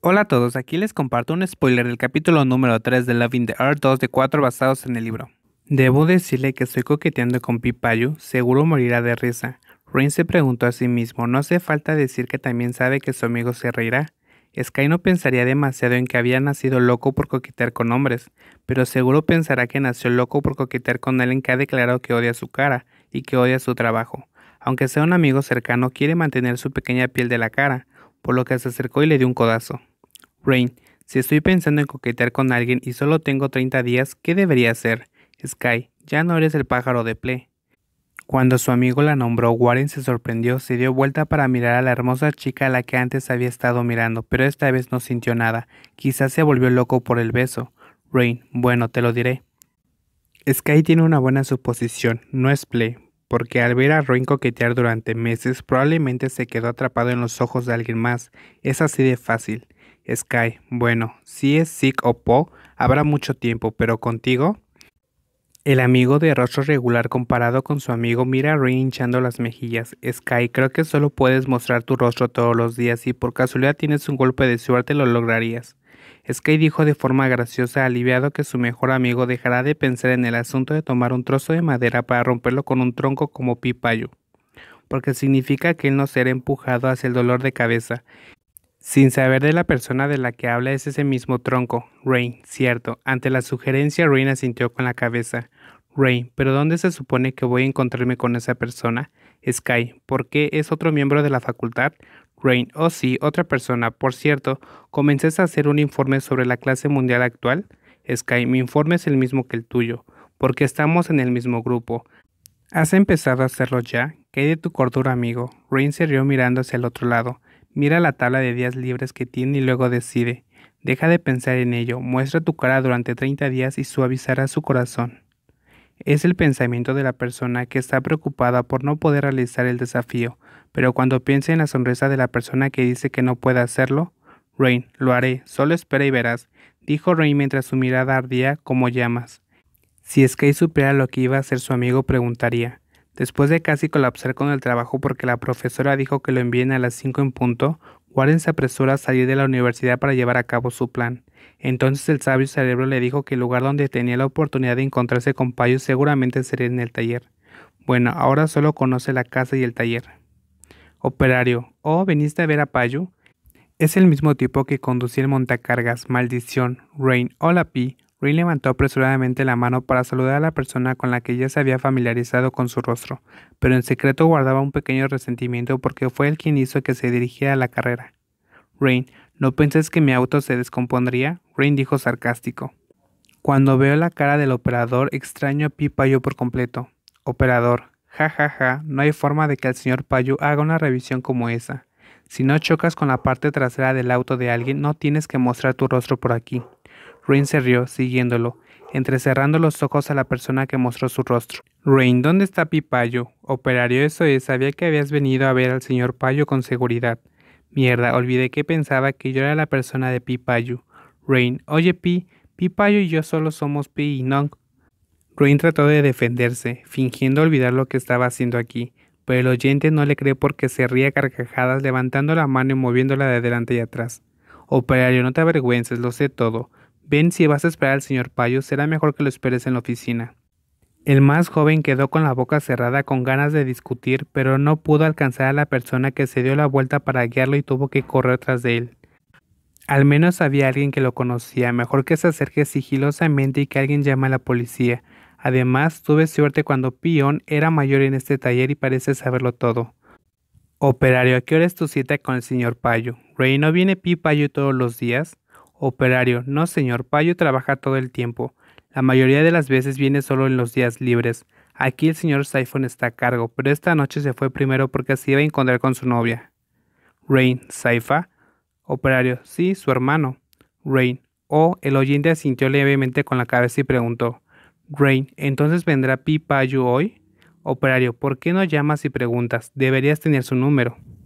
Hola a todos, aquí les comparto un spoiler del capítulo número 3 de Loving the Earth 2 de 4 basados en el libro. Debo decirle que estoy coqueteando con Pipayu, seguro morirá de risa. Rain se preguntó a sí mismo, no hace falta decir que también sabe que su amigo se reirá. Sky no pensaría demasiado en que había nacido loco por coquetear con hombres, pero seguro pensará que nació loco por coquetear con alguien que ha declarado que odia su cara y que odia su trabajo. Aunque sea un amigo cercano, quiere mantener su pequeña piel de la cara, por lo que se acercó y le dio un codazo. Rain, si estoy pensando en coquetear con alguien y solo tengo 30 días, ¿qué debería hacer? Sky, ya no eres el pájaro de Play. Cuando su amigo la nombró, Warren se sorprendió, se dio vuelta para mirar a la hermosa chica a la que antes había estado mirando, pero esta vez no sintió nada. Quizás se volvió loco por el beso. Rain, bueno, te lo diré. Sky tiene una buena suposición, no es Play, porque al ver a Rain coquetear durante meses, probablemente se quedó atrapado en los ojos de alguien más. Es así de fácil. Sky, bueno, si es Sick o Po, habrá mucho tiempo, pero contigo. El amigo de rostro regular comparado con su amigo mira a hinchando las mejillas. Sky, creo que solo puedes mostrar tu rostro todos los días y por casualidad tienes un golpe de suerte lo lograrías. Sky dijo de forma graciosa, aliviado que su mejor amigo dejará de pensar en el asunto de tomar un trozo de madera para romperlo con un tronco como pipayo, porque significa que él no será empujado hacia el dolor de cabeza. Sin saber de la persona de la que habla es ese mismo tronco. Rain, cierto. Ante la sugerencia, Rain asintió con la cabeza. Rain, ¿pero dónde se supone que voy a encontrarme con esa persona? Sky, ¿por qué es otro miembro de la facultad? Rain, oh sí, otra persona. Por cierto, ¿comencé a hacer un informe sobre la clase mundial actual? Sky, mi informe es el mismo que el tuyo, porque estamos en el mismo grupo. ¿Has empezado a hacerlo ya? ¿Qué de tu cordura, amigo? Rain se rió mirando hacia el otro lado. Mira la tabla de días libres que tiene y luego decide. Deja de pensar en ello, muestra tu cara durante 30 días y suavizará su corazón. Es el pensamiento de la persona que está preocupada por no poder realizar el desafío, pero cuando piensa en la sonrisa de la persona que dice que no puede hacerlo, Rain, lo haré, solo espera y verás, dijo Rain mientras su mirada ardía como llamas. Si es Sky supiera lo que iba a ser su amigo, preguntaría, Después de casi colapsar con el trabajo porque la profesora dijo que lo envíen a las 5 en punto, Warren se apresura a salir de la universidad para llevar a cabo su plan. Entonces el sabio cerebro le dijo que el lugar donde tenía la oportunidad de encontrarse con Payo seguramente sería en el taller. Bueno, ahora solo conoce la casa y el taller. Operario, oh, veniste a ver a Payo. Es el mismo tipo que conducía el montacargas, maldición, Rain, hola Pi, Rin levantó apresuradamente la mano para saludar a la persona con la que ya se había familiarizado con su rostro, pero en secreto guardaba un pequeño resentimiento porque fue él quien hizo que se dirigiera a la carrera. Rain, ¿no pensás que mi auto se descompondría? Rain dijo sarcástico. Cuando veo la cara del operador, extraño a Pi Payo por completo. Operador, ja ja ja, no hay forma de que el señor Payo haga una revisión como esa. Si no chocas con la parte trasera del auto de alguien, no tienes que mostrar tu rostro por aquí. Rain se rió, siguiéndolo, entrecerrando los ojos a la persona que mostró su rostro. Rain, ¿dónde está Pipayo? Operario, eso es, sabía que habías venido a ver al señor Payo con seguridad. Mierda, olvidé que pensaba que yo era la persona de Pipayo. Rain, oye Pi, Pipayo y yo solo somos Pi y Nong. Rain trató de defenderse, fingiendo olvidar lo que estaba haciendo aquí, pero el oyente no le cree porque se ría carcajadas levantando la mano y moviéndola de adelante y atrás. Operario, no te avergüences, lo sé todo. Ven, si vas a esperar al señor Payo, será mejor que lo esperes en la oficina. El más joven quedó con la boca cerrada con ganas de discutir, pero no pudo alcanzar a la persona que se dio la vuelta para guiarlo y tuvo que correr tras de él. Al menos había alguien que lo conocía, mejor que se acerque sigilosamente y que alguien llame a la policía. Además, tuve suerte cuando Pion era mayor en este taller y parece saberlo todo. Operario, ¿a qué hora es tu cita con el señor Payo? ¿Rey no viene Pi Payo todos los días? Operario. No, señor. Payo trabaja todo el tiempo. La mayoría de las veces viene solo en los días libres. Aquí el señor Saifon está a cargo, pero esta noche se fue primero porque se iba a encontrar con su novia. Rain. ¿Saifa? Operario. Sí, su hermano. Rain. Oh, el oyente asintió levemente con la cabeza y preguntó. Rain, ¿entonces vendrá Pi Payu hoy? Operario, ¿por qué no llamas y preguntas? Deberías tener su número.